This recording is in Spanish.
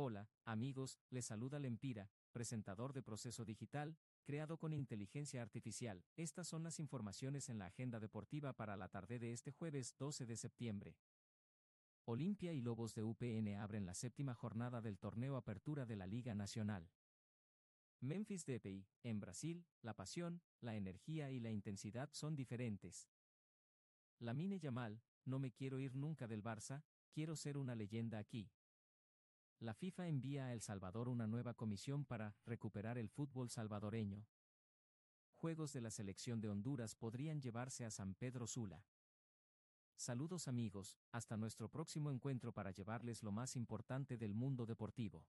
Hola, amigos, les saluda Lempira, presentador de Proceso Digital, creado con inteligencia artificial. Estas son las informaciones en la agenda deportiva para la tarde de este jueves 12 de septiembre. Olimpia y Lobos de UPN abren la séptima jornada del torneo Apertura de la Liga Nacional. Memphis DPI, en Brasil, la pasión, la energía y la intensidad son diferentes. La Mine Yamal, no me quiero ir nunca del Barça, quiero ser una leyenda aquí la FIFA envía a El Salvador una nueva comisión para recuperar el fútbol salvadoreño. Juegos de la selección de Honduras podrían llevarse a San Pedro Sula. Saludos amigos, hasta nuestro próximo encuentro para llevarles lo más importante del mundo deportivo.